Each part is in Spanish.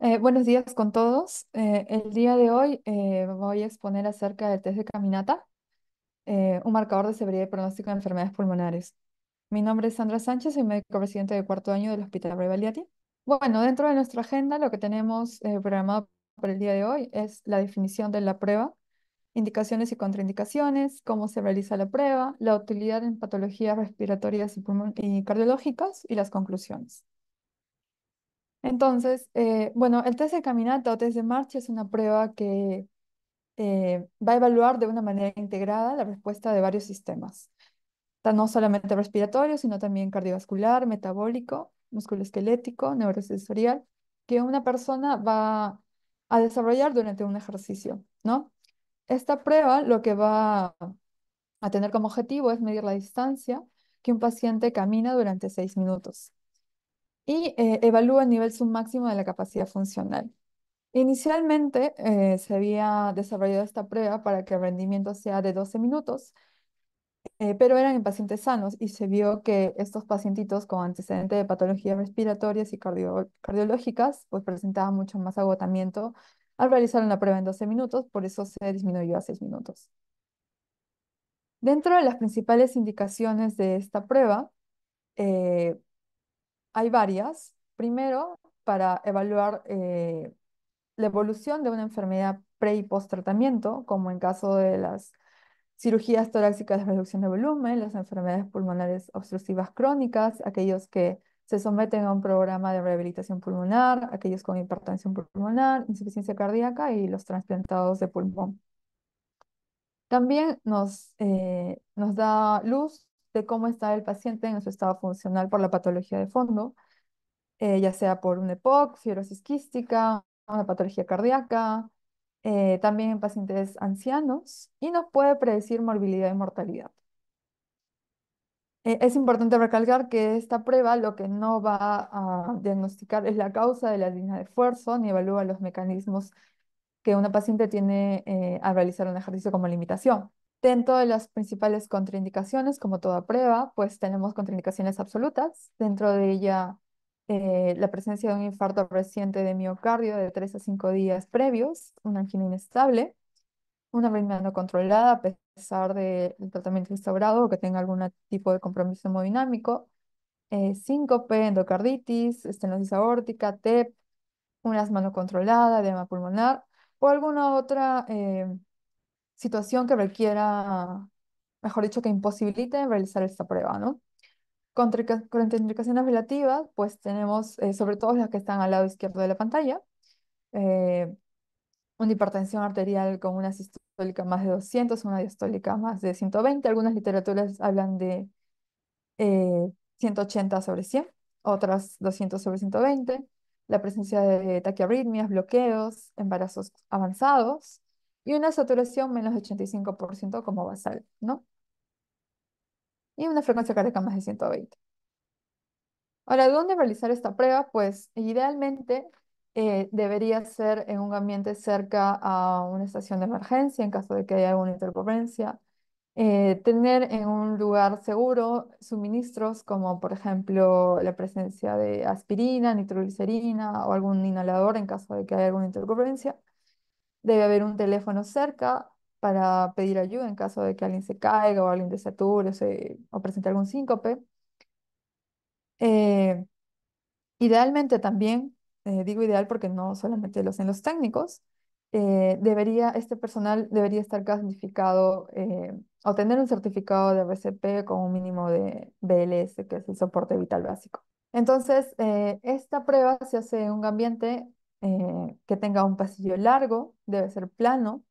Eh, buenos días con todos. Eh, el día de hoy eh, voy a exponer acerca del test de caminata, un marcador de severidad y pronóstico de enfermedades pulmonares. Mi nombre es Sandra Sánchez, soy médico residente de cuarto año del Hospital Brevaliati. Bueno, dentro de nuestra agenda lo que tenemos programado para el día de hoy es la definición de la prueba, indicaciones y contraindicaciones, cómo se realiza la prueba, la utilidad en patologías respiratorias y cardiológicas y las conclusiones. Entonces, eh, bueno, el test de caminata o test de marcha es una prueba que eh, va a evaluar de una manera integrada la respuesta de varios sistemas, no solamente respiratorio, sino también cardiovascular, metabólico, musculoesquelético, neurosensorial, que una persona va a desarrollar durante un ejercicio, ¿no? Esta prueba lo que va a tener como objetivo es medir la distancia que un paciente camina durante seis minutos y eh, evalúa el nivel submáximo de la capacidad funcional. Inicialmente eh, se había desarrollado esta prueba para que el rendimiento sea de 12 minutos, eh, pero eran en pacientes sanos y se vio que estos pacientitos con antecedentes de patologías respiratorias y cardiológicas pues presentaban mucho más agotamiento al realizar una prueba en 12 minutos, por eso se disminuyó a 6 minutos. Dentro de las principales indicaciones de esta prueba, eh, hay varias. Primero, para evaluar eh, la evolución de una enfermedad pre y post tratamiento, como en caso de las cirugías torácicas de reducción de volumen, las enfermedades pulmonares obstructivas crónicas, aquellos que se someten a un programa de rehabilitación pulmonar, aquellos con hipertensión pulmonar, insuficiencia cardíaca y los trasplantados de pulmón. También nos, eh, nos da luz de cómo está el paciente en su estado funcional por la patología de fondo, eh, ya sea por una EPOC, fibrosis quística, una patología cardíaca, eh, también en pacientes ancianos, y nos puede predecir morbilidad y mortalidad. Eh, es importante recalcar que esta prueba lo que no va a diagnosticar es la causa de la línea de esfuerzo, ni evalúa los mecanismos que una paciente tiene al realizar un ejercicio como limitación. Dentro de las principales contraindicaciones, como toda prueba, pues tenemos contraindicaciones absolutas. Dentro de ella, eh, la presencia de un infarto reciente de miocardio de 3 a 5 días previos, una angina inestable, una arritmia no controlada a pesar del tratamiento instaurado o que tenga algún tipo de compromiso hemodinámico, eh, síncope, endocarditis, estenosis aórtica, TEP, una asma no controlada, edema pulmonar o alguna otra... Eh, situación que requiera, mejor dicho, que imposibilite realizar esta prueba, ¿no? Contraindicaciones relativas, pues tenemos eh, sobre todo las que están al lado izquierdo de la pantalla, eh, una hipertensión arterial con una sistólica más de 200, una diastólica más de 120, algunas literaturas hablan de 180 eh, sobre 100, otras 200 sobre 120, la presencia de taquiarritmias, bloqueos, embarazos avanzados, y una saturación menos 85% como basal, ¿no? Y una frecuencia cardíaca más de 120. Ahora, ¿dónde realizar esta prueba? Pues idealmente eh, debería ser en un ambiente cerca a una estación de emergencia en caso de que haya alguna intercurrencia. Eh, tener en un lugar seguro suministros como por ejemplo la presencia de aspirina, nitroglicerina o algún inhalador en caso de que haya alguna intercurrencia. Debe haber un teléfono cerca para pedir ayuda en caso de que alguien se caiga o alguien desature o, presente algún síncope. Eh, idealmente también, eh, digo ideal porque no solamente los en los técnicos, eh, debería, este personal debería estar clasificado o tener un certificado de BCP con un mínimo de BLS, que es el soporte vital básico. Entonces, esta prueba se hace en un ambiente eh, que tenga un pasillo largo, debe ser plano,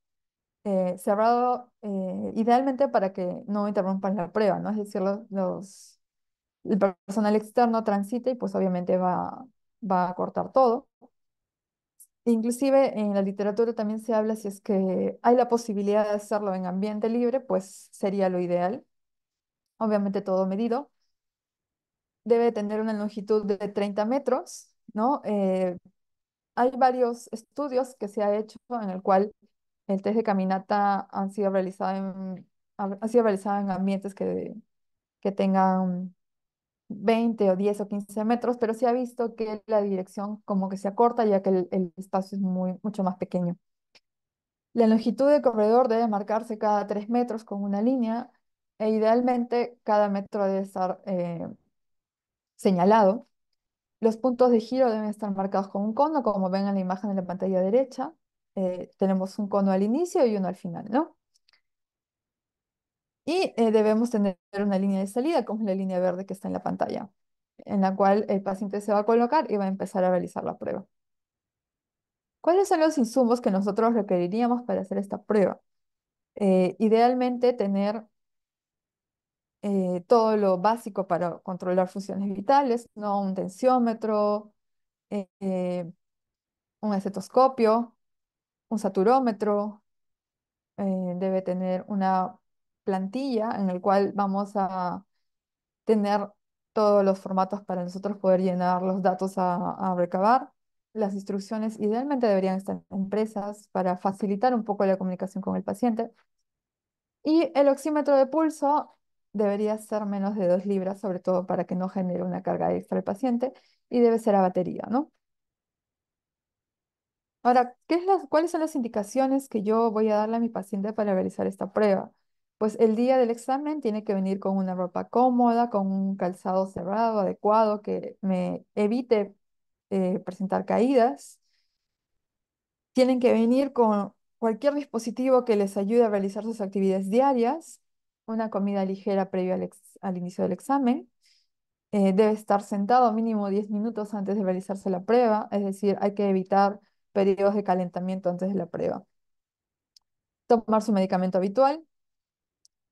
eh, cerrado eh, idealmente para que no interrumpan la prueba, ¿no? Es decir, los, el personal externo transite y pues obviamente va, va a cortar todo. Inclusive en la literatura también se habla si es que hay la posibilidad de hacerlo en ambiente libre, pues sería lo ideal. Obviamente todo medido. Debe tener una longitud de 30 metros, ¿no? hay varios estudios que se ha hecho en el cual el test de caminata han sido en, ha sido realizado en ambientes que, que tengan 20 o 10 o 15 metros, pero se ha visto que la dirección como que se acorta ya que el, espacio es muy, mucho más pequeño. La longitud del corredor debe marcarse cada 3 metros con una línea e idealmente cada metro debe estar eh, señalado los puntos de giro deben estar marcados con un cono, como ven en la imagen de la pantalla derecha. Eh, tenemos un cono al inicio y uno al final, ¿no? Y eh, debemos tener una línea de salida, como la línea verde que está en la pantalla, en la cual el paciente se va a colocar y va a empezar a realizar la prueba. ¿Cuáles son los insumos que nosotros requeriríamos para hacer esta prueba? Eh, idealmente tener eh, todo lo básico para controlar funciones vitales, ¿no? un tensiómetro, eh, eh, un estetoscopio, un saturómetro, debe tener una plantilla en la cual vamos a tener todos los formatos para nosotros poder llenar los datos a, a recabar. Las instrucciones idealmente deberían estar impresas para facilitar un poco la comunicación con el paciente. Y el oxímetro de pulso debería ser menos de dos libras, sobre todo para que no genere una carga extra al paciente, y debe ser a batería, ¿no? Ahora, ¿qué ¿cuáles son las indicaciones que yo voy a darle a mi paciente para realizar esta prueba? Pues el día del examen tiene que venir con una ropa cómoda, con un calzado cerrado, adecuado, que me evite eh, presentar caídas. Tienen que venir con cualquier dispositivo que les ayude a realizar sus actividades diarias una comida ligera previo al, inicio del examen. Eh, debe estar sentado mínimo 10 minutos antes de realizarse la prueba, es decir, hay que evitar periodos de calentamiento antes de la prueba. Tomar su medicamento habitual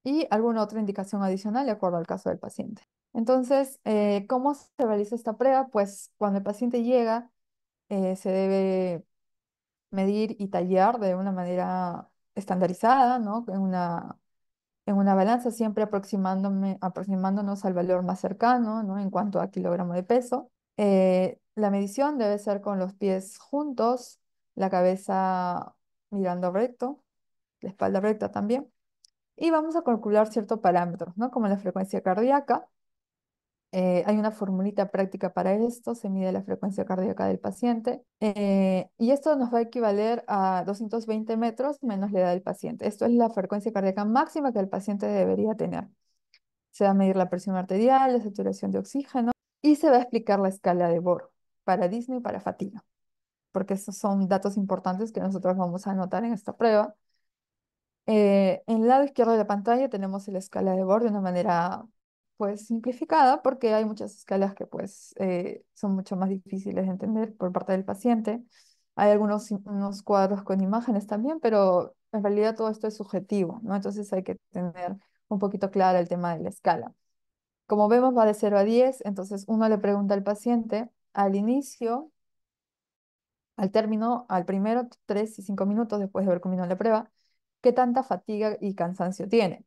y alguna otra indicación adicional de acuerdo al caso del paciente. Entonces, eh, ¿cómo se realiza esta prueba? Pues cuando el paciente llega, eh, se debe medir y tallar de una manera estandarizada, ¿no? En una en una balanza, siempre aproximándome, aproximándonos al valor más cercano ¿no? en cuanto a kilogramo de peso. Eh, la medición debe ser con los pies juntos, la cabeza mirando recto, la espalda recta también. Y vamos a calcular ciertos parámetros, ¿no? como la frecuencia cardíaca, eh, hay una formulita práctica para esto, se mide la frecuencia cardíaca del paciente eh, y esto nos va a equivaler a 220 metros menos la edad del paciente. Esto es la frecuencia cardíaca máxima que el paciente debería tener. Se va a medir la presión arterial, la saturación de oxígeno y se va a explicar la escala de Bohr para disney y para fatiga, porque esos son datos importantes que nosotros vamos a anotar en esta prueba. Eh, en el lado izquierdo de la pantalla tenemos la escala de Bohr de una manera pues simplificada porque hay muchas escalas que pues eh, son mucho más difíciles de entender por parte del paciente. Hay algunos unos cuadros con imágenes también, pero en realidad todo esto es subjetivo, ¿no? Entonces hay que tener un poquito claro el tema de la escala. Como vemos va de 0 a 10, entonces uno le pregunta al paciente al inicio, al término, al primero 3 y 5 minutos después de haber comido la prueba, qué tanta fatiga y cansancio tiene.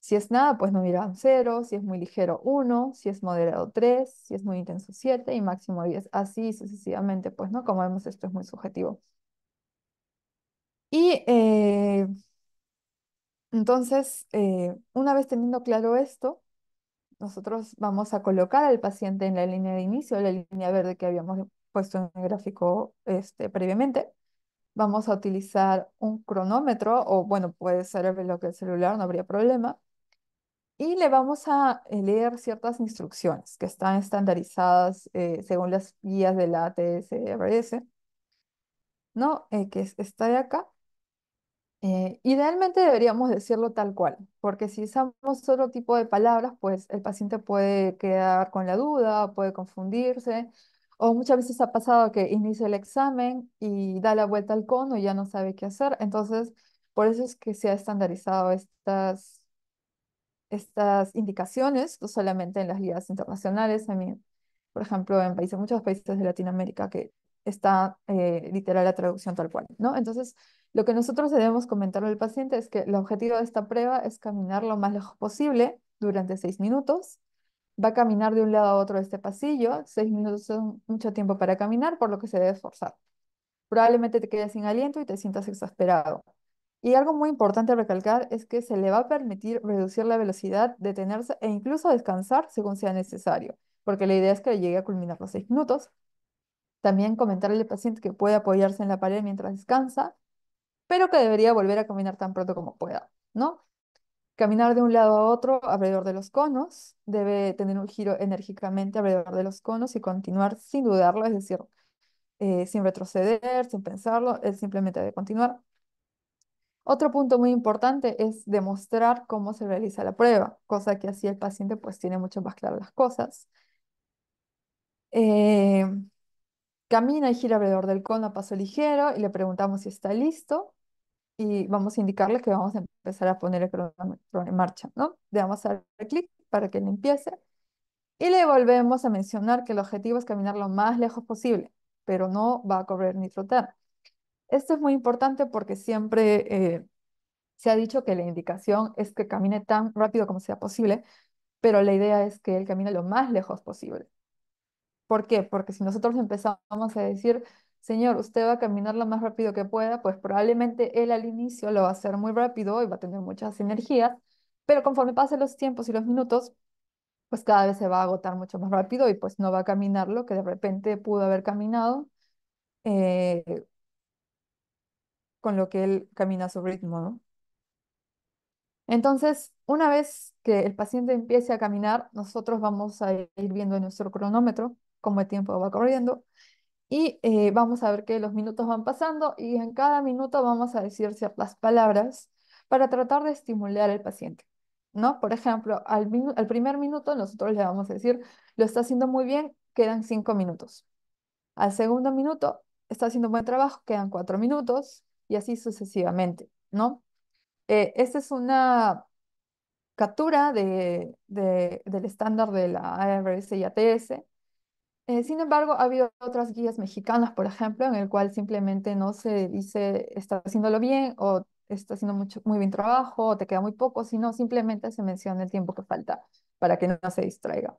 Si es nada, pues no miran 0, si es muy ligero 1, si es moderado 3, si es muy intenso 7 y máximo 10, así sucesivamente, pues no, como vemos esto es muy subjetivo. Y eh, entonces, eh, una vez teniendo claro esto, nosotros vamos a colocar al paciente en la línea de inicio, la línea verde que habíamos puesto en el gráfico este, previamente. Vamos a utilizar un cronómetro, o bueno, puede ser el del celular, no habría problema y le vamos a eh, leer ciertas instrucciones que están estandarizadas eh, según las guías de la ats ¿no? Eh, que está de acá. idealmente eh, deberíamos decirlo tal cual, porque si usamos otro tipo de palabras, pues el paciente puede quedar con la duda, puede confundirse, o muchas veces ha pasado que inicia el examen y da la vuelta al cono y ya no sabe qué hacer. Entonces, por eso es que se ha estandarizado estas estas indicaciones, no solamente en las guías internacionales, también, por ejemplo, en países, muchos países de Latinoamérica que está eh, literal la traducción tal cual, ¿no? Entonces, lo que nosotros debemos comentarle al paciente es que el objetivo de esta prueba es caminar lo más lejos posible durante seis minutos. Va a caminar de un lado a otro de este pasillo. Seis minutos es mucho tiempo para caminar, por lo que se debe esforzar. Probablemente te quedes sin aliento y te sientas exasperado. Y algo muy importante a recalcar es que se le va a permitir reducir la velocidad, detenerse e incluso descansar según sea necesario, porque la idea es que llegue a culminar los seis minutos. También comentarle al paciente que puede apoyarse en la pared mientras descansa, pero que debería volver a caminar tan pronto como pueda, ¿no? Caminar de un lado a otro alrededor de los conos, debe tener un giro enérgicamente alrededor de los conos y continuar sin dudarlo, es decir, eh, sin retroceder, sin pensarlo, es simplemente debe continuar. Otro punto muy importante es demostrar cómo se realiza la prueba, cosa que así el paciente pues tiene mucho más claro las cosas. Eh, camina y gira alrededor del cono a paso ligero y le preguntamos si está listo y vamos a indicarle que vamos a empezar a poner el cronómetro en marcha, ¿no? Le vamos a dar clic para que le empiece y le volvemos a mencionar que el objetivo es caminar lo más lejos posible, pero no va a correr ni trotar. Esto es muy importante porque siempre eh, se ha dicho que la indicación es que camine tan rápido como sea posible, pero la idea es que él camine lo más lejos posible. ¿Por qué? Porque si nosotros empezamos a decir, Señor, usted va a caminar lo más rápido que pueda, pues probablemente él al inicio lo va a hacer muy rápido y va a tener muchas energías, pero conforme pasen los tiempos y los minutos, pues cada vez se va a agotar mucho más rápido y pues no va a caminar lo que de repente pudo haber caminado eh, con lo que él camina a su ritmo, Entonces, una vez que el paciente empiece a caminar, nosotros vamos a ir viendo en nuestro cronómetro cómo el tiempo va corriendo y eh, vamos a ver que los minutos van pasando y en cada minuto vamos a decir ciertas palabras para tratar de estimular al paciente. ¿no? Por ejemplo, al, primer minuto nosotros le vamos a decir, lo está haciendo muy bien, quedan cinco minutos. Al segundo minuto, está haciendo buen trabajo, quedan cuatro minutos y así sucesivamente, ¿no? Eh, esta es una captura de, del estándar de la ARS y ATS. Eh, sin embargo, ha habido otras guías mexicanas, por ejemplo, en el cual simplemente no se dice está haciéndolo bien o está haciendo mucho, muy bien trabajo o te queda muy poco, sino simplemente se menciona el tiempo que falta para que no se distraiga.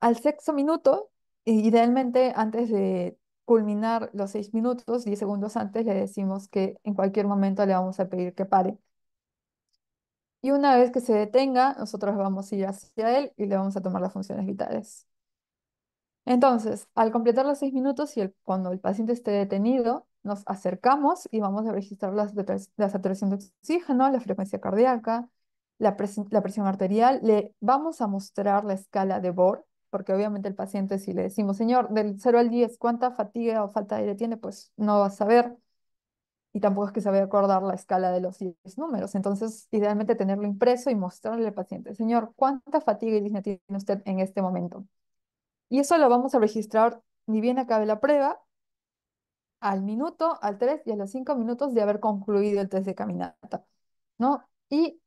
Al sexto minuto, idealmente antes de culminar los seis minutos, diez segundos antes, le decimos que en cualquier momento le vamos a pedir que pare. Y una vez que se detenga, nosotros vamos a ir hacia él y le vamos a tomar las funciones vitales. Entonces, al completar los seis minutos y el, cuando el paciente esté detenido, nos acercamos y vamos a registrar la, saturación de oxígeno, la frecuencia cardíaca, la, la presión arterial. Le vamos a mostrar la escala de Bohr, porque obviamente el paciente si le decimos, señor, del 0 al 10, ¿cuánta fatiga o falta de aire tiene? Pues no va a saber. Y tampoco es que se vaya a acordar la escala de los 10 números. Entonces, idealmente tenerlo impreso y mostrarle al paciente, señor, ¿cuánta fatiga y disnea tiene usted en este momento? Y eso lo vamos a registrar ni bien acabe la prueba, al minuto, al 3 y a los 5 minutos de haber concluido el test de caminata, ¿no? Y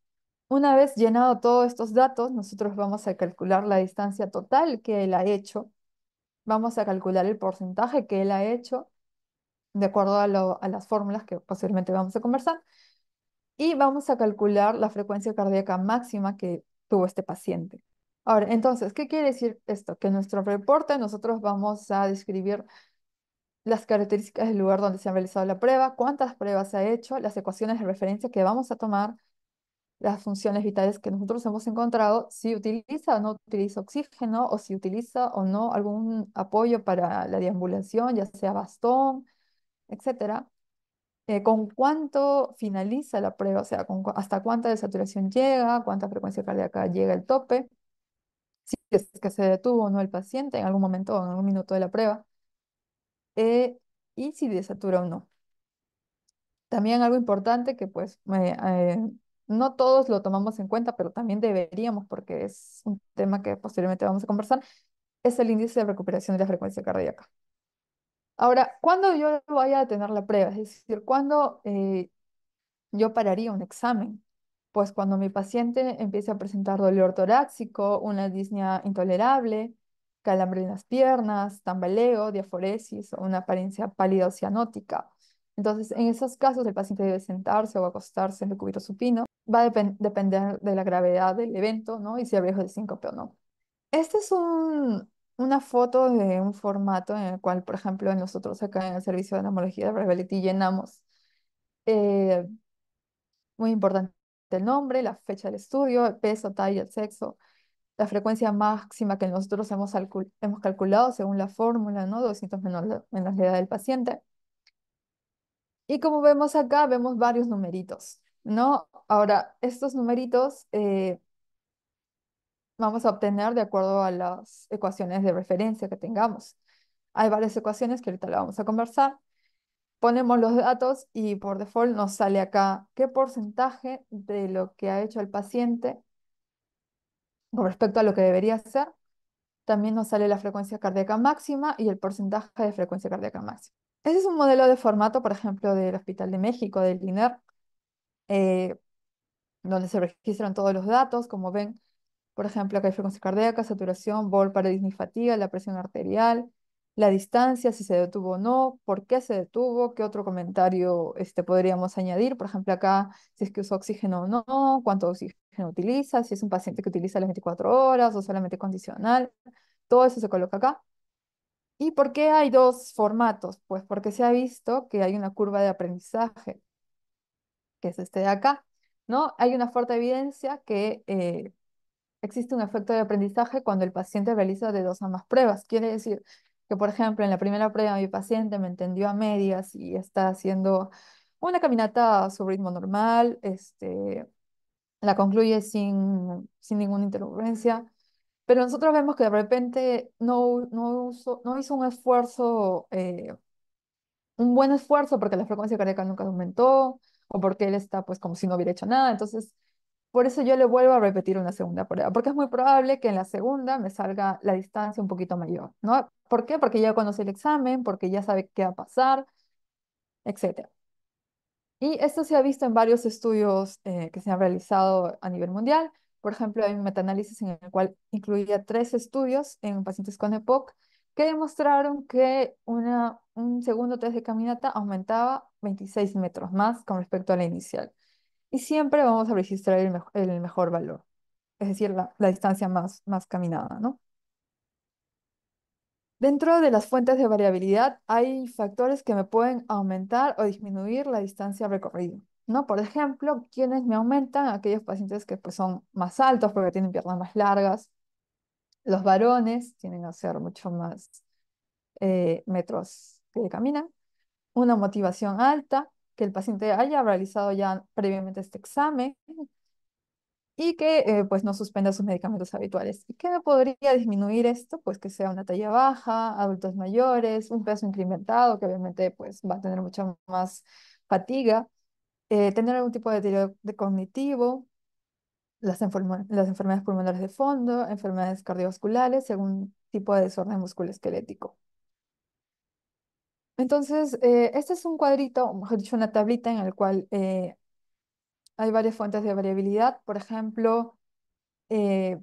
una vez llenado todos estos datos, nosotros vamos a calcular la distancia total que él ha hecho. Vamos a calcular el porcentaje que él ha hecho de acuerdo a, a las fórmulas que posiblemente vamos a conversar. Y vamos a calcular la frecuencia cardíaca máxima que tuvo este paciente. Ahora, entonces, ¿qué quiere decir esto? Que en nuestro reporte nosotros vamos a describir las características del lugar donde se ha realizado la prueba, cuántas pruebas se ha hecho, las ecuaciones de referencia que vamos a tomar, las funciones vitales que nosotros hemos encontrado, si utiliza o no utiliza oxígeno, o si utiliza o no algún apoyo para la deambulación, ya sea bastón, etcétera. Eh, con cuánto finaliza la prueba, o sea, hasta cuánta desaturación llega, cuánta frecuencia cardíaca llega el tope, si es que se detuvo o no el paciente en algún momento o en algún minuto de la prueba, eh, y si desatura o no. También algo importante que pues me... Eh, no todos lo tomamos en cuenta, pero también deberíamos, porque es un tema que posteriormente vamos a conversar, es el índice de recuperación de la frecuencia cardíaca. Ahora, ¿cuándo yo voy a tener la prueba? Es decir, ¿cuándo eh, yo pararía un examen? Pues cuando mi paciente empiece a presentar dolor torácico, una disnea intolerable, calambre en las piernas, tambaleo, diaforesis o una apariencia pálida o cianótica. Entonces, en esos casos, el paciente debe sentarse o acostarse en el cubito supino va a depender de la gravedad del evento, ¿no? Y si hay riesgo de síncope o no. Esta es una foto de un formato en el cual, por ejemplo, nosotros acá en el servicio de neumología de y llenamos. Eh, muy importante el nombre, la fecha del estudio, el peso, talla, el sexo, la frecuencia máxima que nosotros hemos, hemos calculado según la fórmula, ¿no? 200 menos, menos la edad del paciente. Y como vemos acá, vemos varios numeritos, ¿no? Ahora, estos numeritos eh, vamos a obtener de acuerdo a las ecuaciones de referencia que tengamos. Hay varias ecuaciones que ahorita la vamos a conversar. Ponemos los datos y por default nos sale acá qué porcentaje de lo que ha hecho el paciente con respecto a lo que debería hacer. También nos sale la frecuencia cardíaca máxima y el porcentaje de frecuencia cardíaca máxima. Ese es un modelo de formato, por ejemplo, del Hospital de México, del INER. Eh, donde se registran todos los datos, como ven, por ejemplo, acá hay frecuencia cardíaca, saturación, vol, y fatiga, la presión arterial, la distancia, si se detuvo o no, por qué se detuvo, qué otro comentario este, podríamos añadir, por ejemplo, acá, si es que usó oxígeno o no, cuánto oxígeno utiliza, si es un paciente que utiliza las 24 horas o solamente condicional, todo eso se coloca acá. ¿Y por qué hay dos formatos? Pues porque se ha visto que hay una curva de aprendizaje, que es este de acá, ¿no? Hay una fuerte evidencia que eh, existe un efecto de aprendizaje cuando el paciente realiza de dos a más pruebas. Quiere decir que, por ejemplo, en la primera prueba mi paciente me entendió a medias y está haciendo una caminata a su ritmo normal, este, la concluye sin, ninguna interrupción, pero nosotros vemos que de repente no, no, hizo un esfuerzo, eh, un buen esfuerzo porque la frecuencia cardíaca nunca aumentó, o porque él está pues como si no hubiera hecho nada. Entonces, por eso yo le vuelvo a repetir una segunda prueba, porque es muy probable que en la segunda me salga la distancia un poquito mayor, ¿no? ¿Por qué? Porque ya conoce el examen, porque ya sabe qué va a pasar, etc. Y esto se ha visto en varios estudios eh, que se han realizado a nivel mundial. Por ejemplo, hay un metaanálisis en el cual incluía tres estudios en pacientes con EPOC demostraron que una, un segundo test de caminata aumentaba 26 metros más con respecto a la inicial. Y siempre vamos a registrar el, mejor valor, es decir, la, distancia más, más caminada, ¿no? Dentro de las fuentes de variabilidad hay factores que me pueden aumentar o disminuir la distancia recorrida. ¿no? Por ejemplo, quienes me aumentan, aquellos pacientes que pues, son más altos porque tienen piernas más largas, los varones tienen a ser mucho más eh, metros que caminan. Una motivación alta, que el paciente haya realizado ya previamente este examen y que eh, pues no suspenda sus medicamentos habituales. ¿Y qué podría disminuir esto? Pues que sea una talla baja, adultos mayores, un peso incrementado, que obviamente pues va a tener mucha más fatiga, eh, tener algún tipo de deterioro de cognitivo, las, enfermedades pulmonares de fondo, enfermedades cardiovasculares según tipo de desorden musculoesquelético. Entonces, eh, este es un cuadrito, mejor dicho, una tablita en la cual eh, hay varias fuentes de variabilidad. Por ejemplo, eh,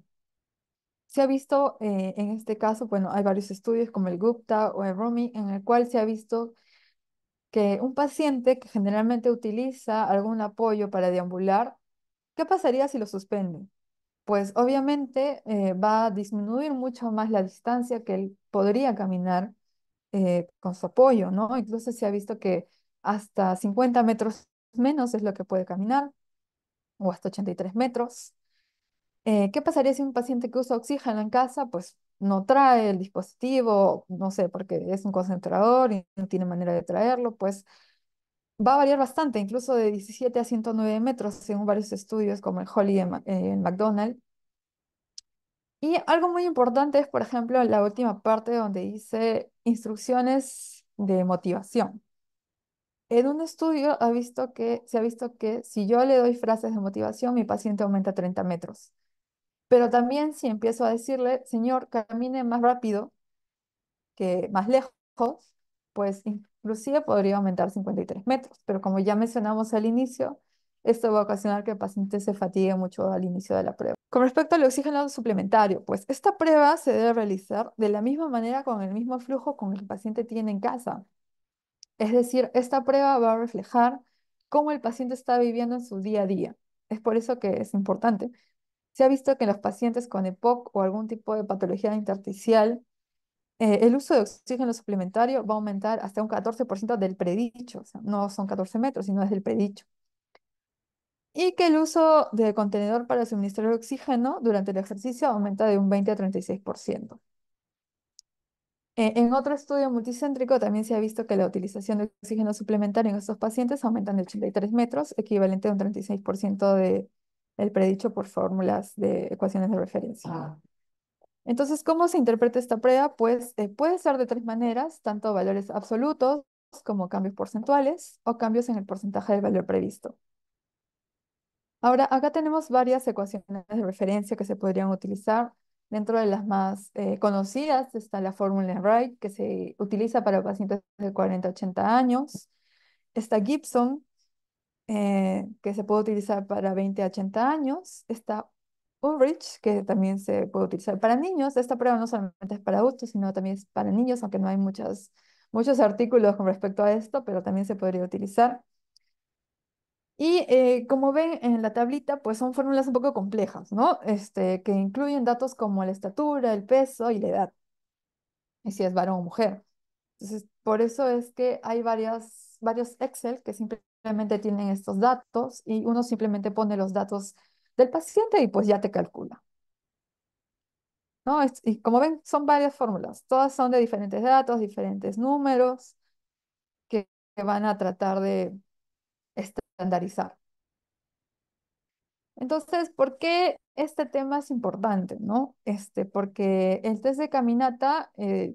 se ha visto en este caso, bueno, hay varios estudios como el Gupta o el Rumi, en el cual se ha visto que un paciente que generalmente utiliza algún apoyo para deambular ¿Qué pasaría si lo suspenden? Pues obviamente eh, va a disminuir mucho más la distancia que él podría caminar eh, con su apoyo, ¿no? Incluso se ha visto que hasta 50 metros menos es lo que puede caminar, o hasta 83 metros. Eh, ¿Qué pasaría si un paciente que usa oxígeno en casa, pues no trae el dispositivo, no sé, porque es un concentrador y no tiene manera de traerlo, pues va a variar bastante, incluso de 17 a 109 metros, según varios estudios como el Holly eh, en, el McDonald's. Y algo muy importante es, por ejemplo, la última parte donde dice instrucciones de motivación. En un estudio ha visto que, se ha visto que si yo le doy frases de motivación, mi paciente aumenta 30 metros. Pero también si empiezo a decirle, señor, camine más rápido, que más lejos, pues inclusive podría aumentar 53 metros, pero como ya mencionamos al inicio, esto va a ocasionar que el paciente se fatigue mucho al inicio de la prueba. Con respecto al oxígeno suplementario, pues esta prueba se debe realizar de la misma manera con el mismo flujo con el que el paciente tiene en casa. Es decir, esta prueba va a reflejar cómo el paciente está viviendo en su día a día. Es por eso que es importante. Se ha visto que los pacientes con EPOC o algún tipo de patología intersticial eh, el uso de oxígeno suplementario va a aumentar hasta un 14% del predicho, o sea, no son 14 metros, sino es del predicho. Y que el uso de contenedor para suministrar oxígeno durante el ejercicio aumenta de un 20 a 36%. E, en otro estudio multicéntrico también se ha visto que la utilización de oxígeno suplementario en estos pacientes aumenta de 83 metros, equivalente a un 36% de, del predicho por fórmulas de ecuaciones de referencia. Ah. Entonces, ¿cómo se interpreta esta prueba? Pues eh, puede ser de tres maneras, tanto valores absolutos como cambios porcentuales o cambios en el porcentaje del valor previsto. Ahora, acá tenemos varias ecuaciones de referencia que se podrían utilizar. Dentro de las más eh, conocidas está la fórmula Wright, que se utiliza para pacientes de 40 a 80 años. Está Gibson, eh, que se puede utilizar para 20 a 80 años. Está bridge que también se puede utilizar para niños. Esta prueba no solamente es para adultos, sino también es para niños, aunque no hay muchas, muchos artículos con respecto a esto, pero también se podría utilizar. Y eh, como ven en la tablita, pues son fórmulas un poco complejas, ¿no? Este, que incluyen datos como la estatura, el peso y la edad. Y si es varón o mujer. Entonces, por eso es que hay varias, varios Excel que simplemente tienen estos datos y uno simplemente pone los datos del paciente y pues ya te calcula. ¿No? y como ven, son varias fórmulas. Todas son de diferentes datos, diferentes números que, van a tratar de estandarizar. Entonces, ¿por qué este tema es importante? ¿no? Este, porque el test de caminata, eh,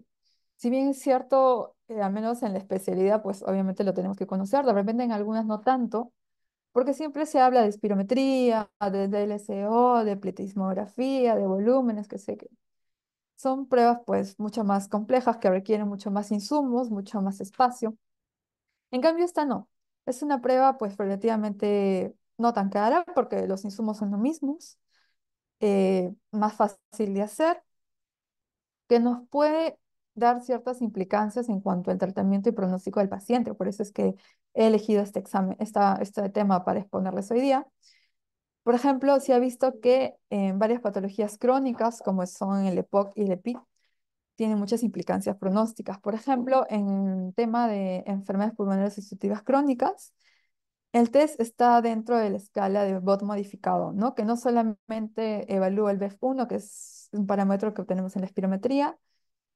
si bien es cierto, eh, al menos en la especialidad, pues obviamente lo tenemos que conocer, de repente en algunas no tanto, porque siempre se habla de espirometría, de DLCO, de pletismografía, de volúmenes, que sé que son pruebas pues mucho más complejas que requieren mucho más insumos, mucho más espacio. En cambio esta no, es una prueba pues relativamente no tan cara porque los insumos son los mismos, eh, más fácil de hacer, que nos puede dar ciertas implicancias en cuanto al tratamiento y pronóstico del paciente. Por eso es que he elegido este examen, este tema para exponerles hoy día. Por ejemplo, se ha visto que en eh, varias patologías crónicas, como son el EPOC y el EPIC, tienen muchas implicancias pronósticas. Por ejemplo, en tema de enfermedades pulmonares obstructivas crónicas, el test está dentro de la escala de BOT modificado, ¿no? que no solamente evalúa el BEF1, que es un parámetro que obtenemos en la espirometría,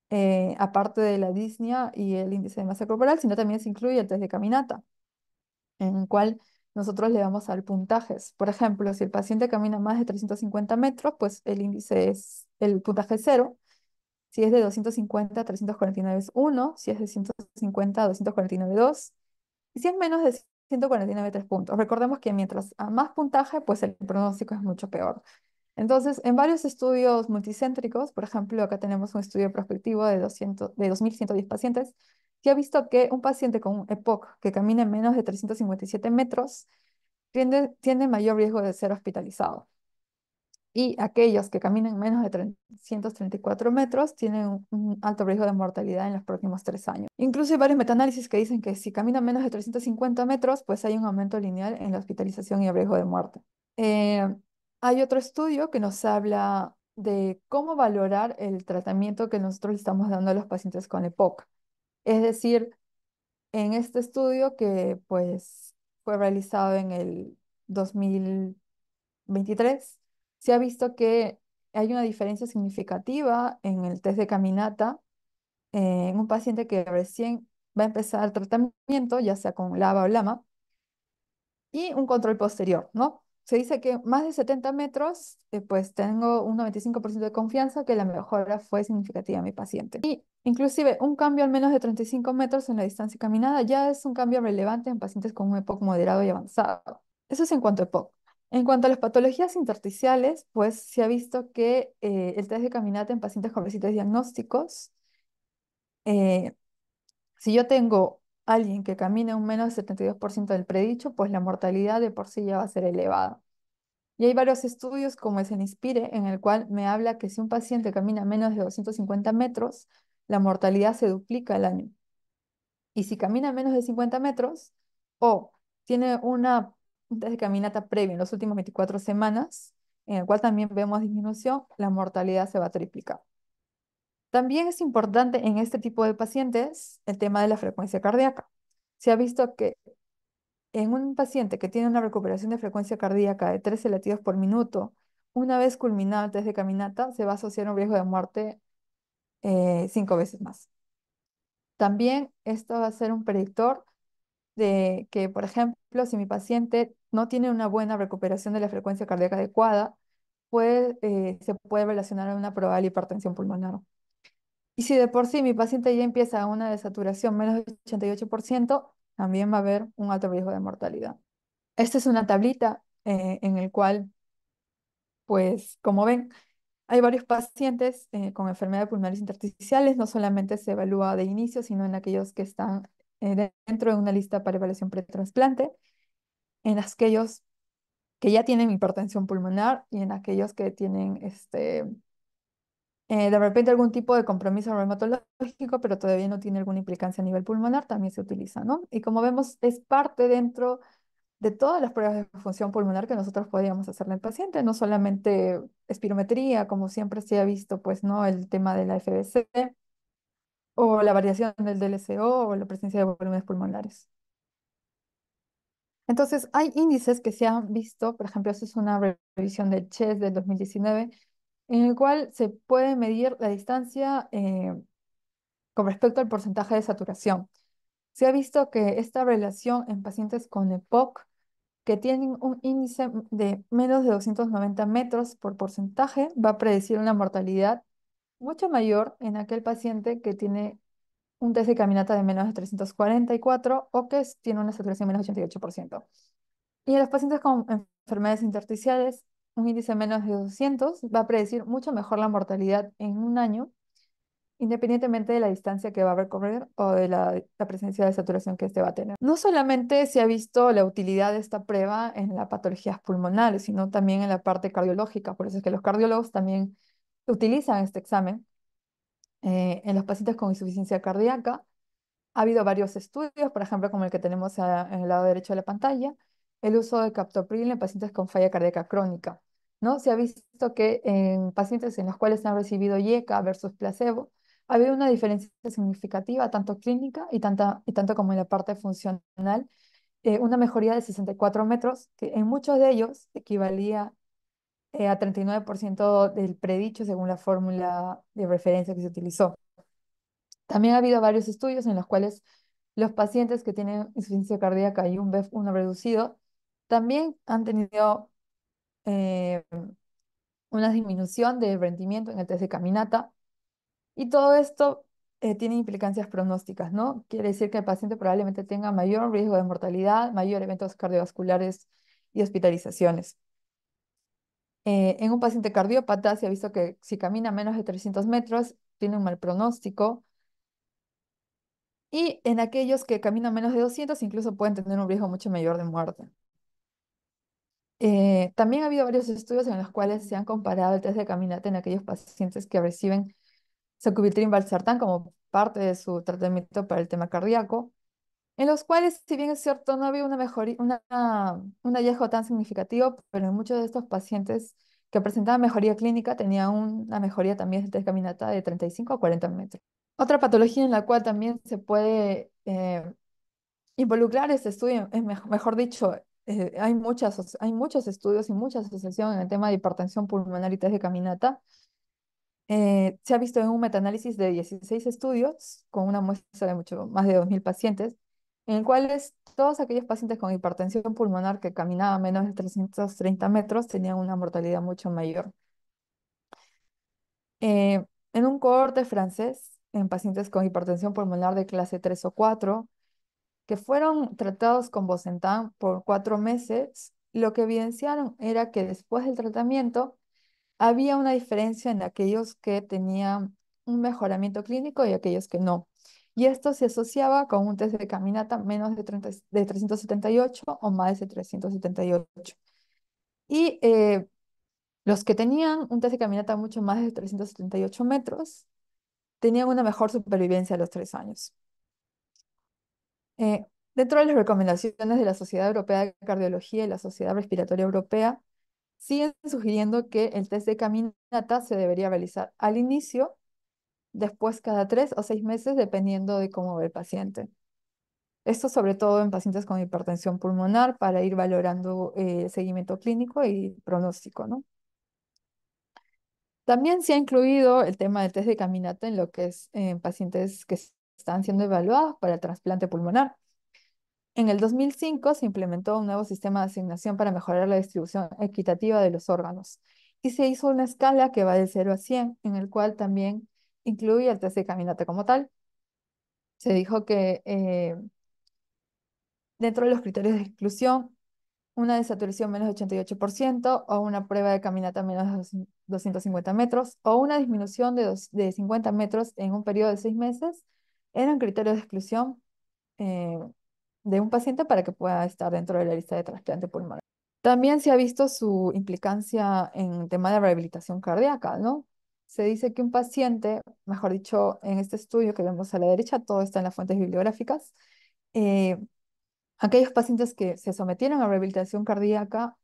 eh, aparte de la disnea y el índice de masa corporal, sino también se incluye el test de caminata, en el cual nosotros le damos al puntaje Por ejemplo, si el paciente camina más de 350 metros, pues el índice es, el puntaje es 0. Si es de 250 a 349 es 1, si es de 150 a 249 2, y si es menos de 149 3 puntos. Recordemos que mientras más puntaje, pues el pronóstico es mucho peor. Entonces, en varios estudios multicéntricos, por ejemplo, acá tenemos un estudio prospectivo de, 200, 2.110 pacientes, que ha visto que un paciente con un EPOC que camina menos de 357 metros tiene, mayor riesgo de ser hospitalizado. Y aquellos que caminan menos de 334 metros tienen un alto riesgo de mortalidad en los próximos tres años. Incluso hay varios metanálisis que dicen que si camina menos de 350 metros, pues hay un aumento lineal en la hospitalización y el riesgo de muerte. Eh, hay otro estudio que nos habla de cómo valorar el tratamiento que nosotros estamos dando a los pacientes con EPOC. Es decir, en este estudio que pues fue realizado en el 2023, se ha visto que hay una diferencia significativa en el test de caminata en un paciente que recién va a empezar el tratamiento, ya sea con LAVA o LAMA, y un control posterior, ¿no? se dice que más de 70 metros, eh, pues tengo un 95% de confianza que la mejora fue significativa en mi paciente. Y inclusive un cambio al menos de 35 metros en la distancia caminada ya es un cambio relevante en pacientes con un EPOC moderado y avanzado. Eso es en cuanto a EPOC. En cuanto a las patologías intersticiales, pues se ha visto que eh, el test de caminata en pacientes con recientes diagnósticos, eh, si yo tengo alguien que camine un menos del 72% del predicho, pues la mortalidad de por sí ya va a ser elevada. Y hay varios estudios como es Inspire, en el cual me habla que si un paciente camina menos de 250 metros, la mortalidad se duplica al año. Y si camina menos de 50 metros o tiene una caminata previa en los últimos 24 semanas, en el cual también vemos disminución, la mortalidad se va a triplicar. También es importante en este tipo de pacientes el tema de la frecuencia cardíaca. Se ha visto que en un paciente que tiene una recuperación de frecuencia cardíaca de 13 latidos por minuto, una vez culminado el de caminata, se va a asociar un riesgo de muerte eh, cinco veces más. También esto va a ser un predictor de que, por ejemplo, si mi paciente no tiene una buena recuperación de la frecuencia cardíaca adecuada, puede, eh, se puede relacionar a una probable hipertensión pulmonar. Y si de por sí mi paciente ya empieza a una desaturación menos del 88%, también va a haber un alto riesgo de mortalidad. Esta es una tablita eh, en el cual, pues, como ven, hay varios pacientes eh, con enfermedades pulmonares intersticiales, no solamente se evalúa de inicio, sino en aquellos que están eh, dentro de una lista para evaluación pretransplante, en aquellos que ya tienen hipertensión pulmonar y en aquellos que tienen este, eh, de repente algún tipo de compromiso reumatológico, pero todavía no tiene alguna implicancia a nivel pulmonar, también se utiliza, ¿no? Y como vemos, es parte dentro de todas las pruebas de función pulmonar que nosotros podríamos hacerle al paciente, no solamente espirometría, como siempre se ha visto, pues, ¿no? El tema de la FBC o la variación del DLCO o la presencia de volúmenes pulmonares. Entonces, hay índices que se han visto, por ejemplo, esto es una revisión del CHES del 2019, en el cual se puede medir la distancia eh, con respecto al porcentaje de saturación. Se ha visto que esta relación en pacientes con EPOC, que tienen un índice de menos de 290 metros por porcentaje, va a predecir una mortalidad mucho mayor en aquel paciente que tiene un test de caminata de menos de 344 o que tiene una saturación de menos de 88%. Y en los pacientes con enfermedades intersticiales un índice menos de 200 va a predecir mucho mejor la mortalidad en un año, independientemente de la distancia que va a recorrer o de la, presencia de saturación que este va a tener. No solamente se ha visto la utilidad de esta prueba en las patologías pulmonares, sino también en la parte cardiológica, por eso es que los cardiólogos también utilizan este examen eh, en los pacientes con insuficiencia cardíaca. Ha habido varios estudios, por ejemplo, como el que tenemos en el lado derecho de la pantalla, el uso de captopril en pacientes con falla cardíaca crónica. ¿no? Se ha visto que en pacientes en los cuales han recibido IECA versus placebo, había una diferencia significativa, tanto clínica y, tanta, y tanto como en la parte funcional, eh, una mejoría de 64 metros, que en muchos de ellos equivalía eh, a 39% del predicho según la fórmula de referencia que se utilizó. También ha habido varios estudios en los cuales los pacientes que tienen insuficiencia cardíaca y un BEF1 reducido también han tenido eh, una disminución del rendimiento en el test de caminata. Y todo esto eh, tiene implicancias pronósticas, ¿no? Quiere decir que el paciente probablemente tenga mayor riesgo de mortalidad, mayor eventos cardiovasculares y hospitalizaciones. Eh, en un paciente cardiópata se ha visto que si camina menos de 300 metros tiene un mal pronóstico. Y en aquellos que caminan menos de 200 incluso pueden tener un riesgo mucho mayor de muerte. Eh, también ha habido varios estudios en los cuales se han comparado el test de caminata en aquellos pacientes que reciben sacubitril valsartán como parte de su tratamiento para el tema cardíaco, en los cuales, si bien es cierto, no había una mejoría, una, un hallazgo tan significativo, pero en muchos de estos pacientes que presentaban mejoría clínica tenían una mejoría también de caminata de 35 a 40 metros. Otra patología en la cual también se puede eh, involucrar este estudio, es mejor dicho, eh, hay, muchas, hay muchos estudios y mucha asociación en el tema de hipertensión pulmonar y test de caminata. Eh, se ha visto en un metaanálisis de 16 estudios con una muestra de mucho más de 2.000 pacientes, en el cual todos aquellos pacientes con hipertensión pulmonar que caminaban menos de 330 metros tenían una mortalidad mucho mayor. Eh, en un cohorte francés, en pacientes con hipertensión pulmonar de clase 3 o 4, que fueron tratados con Bocentán por cuatro meses, lo que evidenciaron era que después del tratamiento había una diferencia en aquellos que tenían un mejoramiento clínico y aquellos que no. Y esto se asociaba con un test de caminata menos de, 378 o más de 378. Y eh, los que tenían un test de caminata mucho más de 378 metros tenían una mejor supervivencia a los tres años. Eh, dentro de las recomendaciones de la Sociedad Europea de Cardiología y la Sociedad Respiratoria Europea, siguen sugiriendo que el test de caminata se debería realizar al inicio, después cada tres o seis meses, dependiendo de cómo ve el paciente. Esto sobre todo en pacientes con hipertensión pulmonar para ir valorando eh, el seguimiento clínico y pronóstico, ¿no? También se ha incluido el tema del test de caminata en lo que es en pacientes que están siendo evaluados para el trasplante pulmonar. En el 2005 se implementó un nuevo sistema de asignación para mejorar la distribución equitativa de los órganos y se hizo una escala que va del 0 a 100, en el cual también incluía el test de caminata como tal. Se dijo que eh, dentro de los criterios de exclusión, una desaturación menos de 88% o una prueba de caminata menos de 250 metros o una disminución de, de 50 metros en un periodo de 6 meses eran criterios de exclusión eh, de un paciente para que pueda estar dentro de la lista de trasplante pulmonar. También se ha visto su implicancia en tema de rehabilitación cardíaca, ¿no? Se dice que un paciente, mejor dicho, en este estudio que vemos a la derecha, todo está en las fuentes bibliográficas, eh, aquellos pacientes que se sometieron a rehabilitación cardíaca,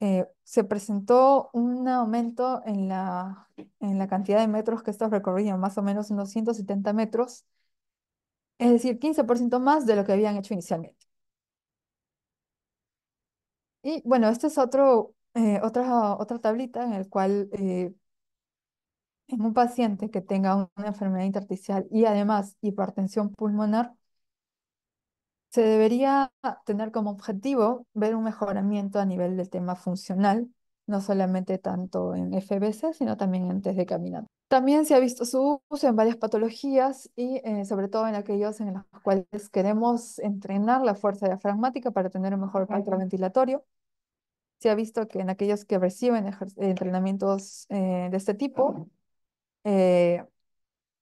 eh, se presentó un aumento en la, en la cantidad de metros que estos recorrían, más o menos unos 170 metros, es decir, 15% más de lo que habían hecho inicialmente. Y bueno, esta es otro, eh, otra, otra tablita en el cual eh, en un paciente que tenga una enfermedad intersticial y además hipertensión pulmonar, se debería tener como objetivo ver un mejoramiento a nivel del tema funcional, no solamente tanto en FBC, sino también en test de caminata. También se ha visto su uso en varias patologías y eh, sobre todo en aquellos en los cuales queremos entrenar la fuerza diafragmática para tener un mejor patrón ventilatorio. Se ha visto que en aquellos que reciben eh, entrenamientos eh, de este tipo,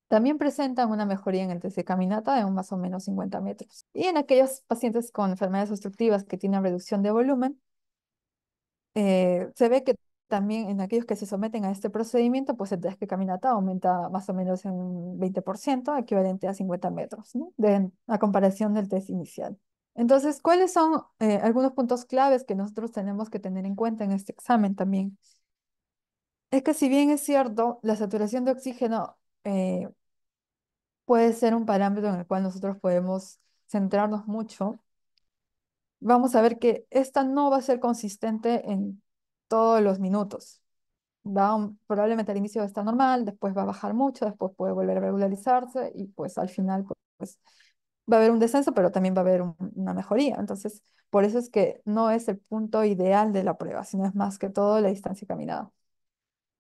también presentan una mejoría en el test de caminata de un más o menos 50 metros. Y en aquellos pacientes con enfermedades obstructivas que tienen reducción de volumen, se ve que también en aquellos que se someten a este procedimiento, pues el test que caminata aumenta más o menos en un 20%, equivalente a 50 metros, ¿no? de, a comparación del test inicial. Entonces, ¿cuáles son eh, algunos puntos claves que nosotros tenemos que tener en cuenta en este examen también? Es que si bien es cierto, la saturación de oxígeno eh, puede ser un parámetro en el cual nosotros podemos centrarnos mucho, vamos a ver que esta no va a ser consistente en todos los minutos. Va probablemente al inicio está normal, después va a bajar mucho, después puede volver a regularizarse y pues al final pues, va a haber un descenso, pero también va a haber una mejoría. Entonces, por eso es que no es el punto ideal de la prueba, sino es más que todo la distancia caminada.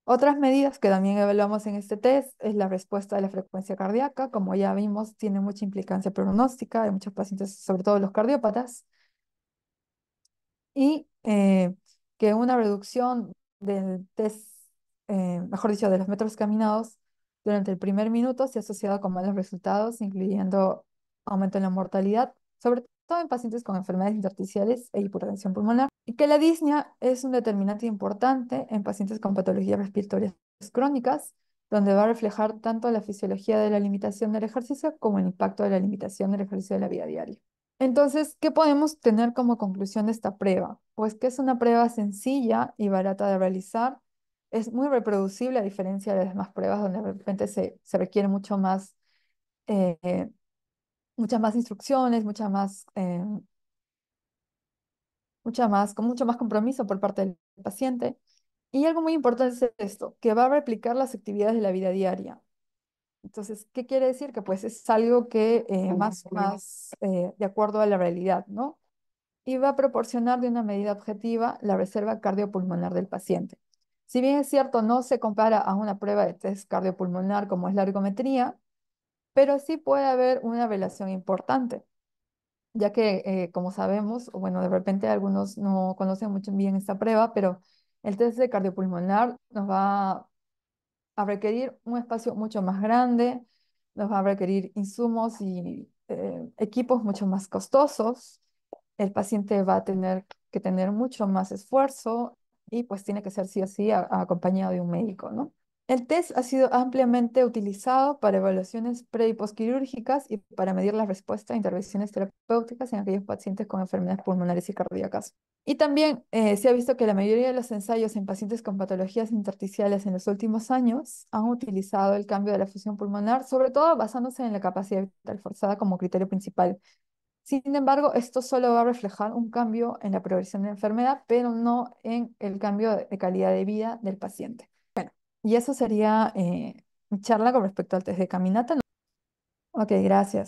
Otras medidas que también evaluamos en este test es la respuesta de la frecuencia cardíaca. Como ya vimos, tiene mucha implicancia pronóstica en muchos pacientes, sobre todo los cardiópatas. Y eh, que una reducción del test, eh, mejor dicho, de los metros caminados durante el primer minuto se ha asociado con malos resultados, incluyendo aumento en la mortalidad, sobre todo en pacientes con enfermedades intersticiales e hipertensión pulmonar, y que la disnea es un determinante importante en pacientes con patologías respiratorias crónicas, donde va a reflejar tanto la fisiología de la limitación del ejercicio como el impacto de la limitación del ejercicio de la vida diaria. Entonces, ¿qué podemos tener como conclusión de esta prueba? Pues que es una prueba sencilla y barata de realizar, es muy reproducible a diferencia de las demás pruebas donde de repente se, requieren requiere mucho más, eh, eh, muchas más instrucciones, más, eh, más, con mucho más compromiso por parte del paciente. Y algo muy importante es esto, que va a replicar las actividades de la vida diaria. Entonces, ¿qué quiere decir? Que pues es algo que eh, más, más eh, de acuerdo a la realidad, ¿no? Y va a proporcionar de una medida objetiva la reserva cardiopulmonar del paciente. Si bien es cierto, no se compara a una prueba de test cardiopulmonar como es la ergometría, pero sí puede haber una relación importante, ya que, eh, como sabemos, bueno, de repente algunos no conocen mucho bien esta prueba, pero el test de cardiopulmonar nos va a requerir un espacio mucho más grande, nos va a requerir insumos y eh, equipos mucho más costosos, el paciente va a tener que tener mucho más esfuerzo y pues tiene que ser sí o sí acompañado de un médico, ¿no? El test ha sido ampliamente utilizado para evaluaciones pre y postquirúrgicas y para medir la respuesta a intervenciones terapéuticas en aquellos pacientes con enfermedades pulmonares y cardíacas. Y también eh, se ha visto que la mayoría de los ensayos en pacientes con patologías intersticiales en los últimos años han utilizado el cambio de la función pulmonar, sobre todo basándose en la capacidad vital forzada como criterio principal. Sin embargo, esto solo va a reflejar un cambio en la progresión de la enfermedad, pero no en el cambio de calidad de vida del paciente. Y eso sería eh, mi charla con respecto al test de caminata. Ok, gracias.